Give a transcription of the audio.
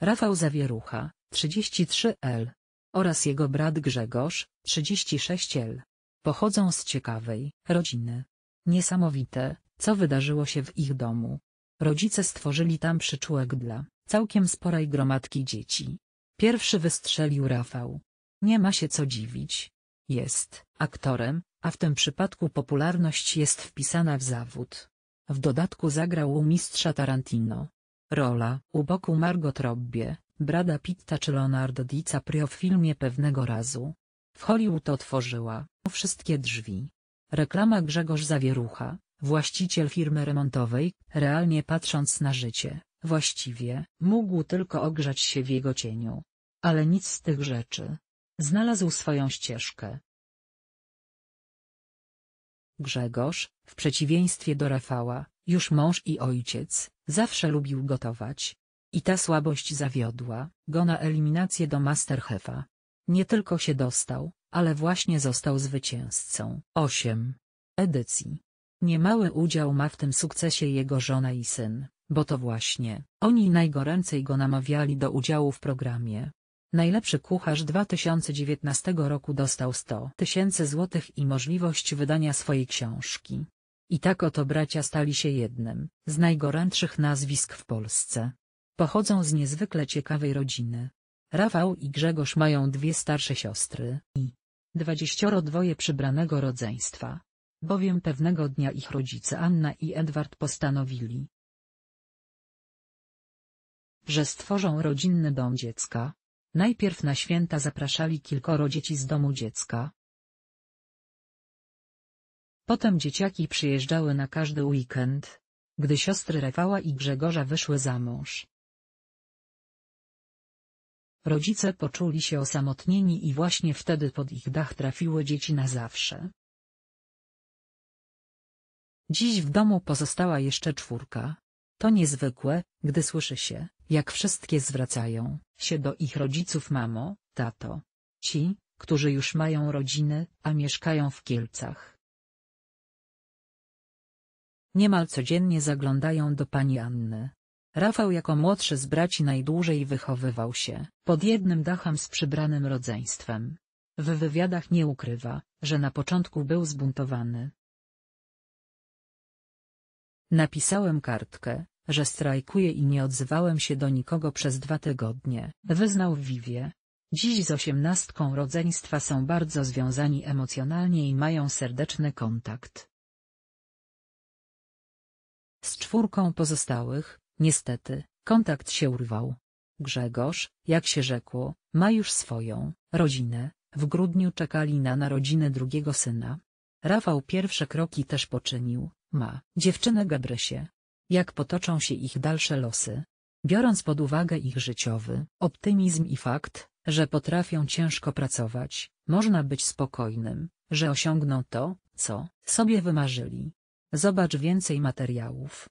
Rafał Zawierucha, 33L oraz jego brat Grzegorz, 36L. Pochodzą z ciekawej rodziny. Niesamowite, co wydarzyło się w ich domu. Rodzice stworzyli tam przyczółek dla całkiem sporej gromadki dzieci. Pierwszy wystrzelił Rafał. Nie ma się co dziwić. Jest aktorem, a w tym przypadku popularność jest wpisana w zawód. W dodatku zagrał u mistrza Tarantino. Rola u boku Margot Robbie, Brada Pitta czy Leonardo DiCaprio w filmie Pewnego razu. W Hollywood otworzyła wszystkie drzwi. Reklama Grzegorz Zawierucha, właściciel firmy remontowej, realnie patrząc na życie, właściwie, mógł tylko ogrzać się w jego cieniu. Ale nic z tych rzeczy. Znalazł swoją ścieżkę. Grzegorz, w przeciwieństwie do Rafała, już mąż i ojciec, zawsze lubił gotować. I ta słabość zawiodła go na eliminację do Masterchefa. Nie tylko się dostał, ale właśnie został zwycięzcą. 8. Edycji. Niemały udział ma w tym sukcesie jego żona i syn, bo to właśnie oni najgoręcej go namawiali do udziału w programie. Najlepszy kucharz 2019 roku dostał 100 tysięcy złotych i możliwość wydania swojej książki. I tak oto bracia stali się jednym z najgorętszych nazwisk w Polsce. Pochodzą z niezwykle ciekawej rodziny. Rafał i Grzegorz mają dwie starsze siostry i dwadzieścioro dwoje przybranego rodzeństwa. Bowiem pewnego dnia ich rodzice Anna i Edward postanowili, że stworzą rodzinny dom dziecka. Najpierw na święta zapraszali kilkoro dzieci z domu dziecka, Potem dzieciaki przyjeżdżały na każdy weekend, gdy siostry Rafała i Grzegorza wyszły za mąż. Rodzice poczuli się osamotnieni i właśnie wtedy pod ich dach trafiły dzieci na zawsze. Dziś w domu pozostała jeszcze czwórka. To niezwykłe, gdy słyszy się, jak wszystkie zwracają się do ich rodziców mamo, tato. Ci, którzy już mają rodziny, a mieszkają w Kielcach. Niemal codziennie zaglądają do pani Anny. Rafał jako młodszy z braci najdłużej wychowywał się pod jednym dachem z przybranym rodzeństwem. W wywiadach nie ukrywa, że na początku był zbuntowany. Napisałem kartkę, że strajkuję i nie odzywałem się do nikogo przez dwa tygodnie, wyznał w Vivie. Dziś z osiemnastką rodzeństwa są bardzo związani emocjonalnie i mają serdeczny kontakt. Z czwórką pozostałych, niestety, kontakt się urwał. Grzegorz, jak się rzekło, ma już swoją rodzinę, w grudniu czekali na narodziny drugiego syna. Rafał pierwsze kroki też poczynił, ma dziewczynę Gabrysię. Jak potoczą się ich dalsze losy? Biorąc pod uwagę ich życiowy optymizm i fakt, że potrafią ciężko pracować, można być spokojnym, że osiągną to, co sobie wymarzyli. Zobacz więcej materiałów.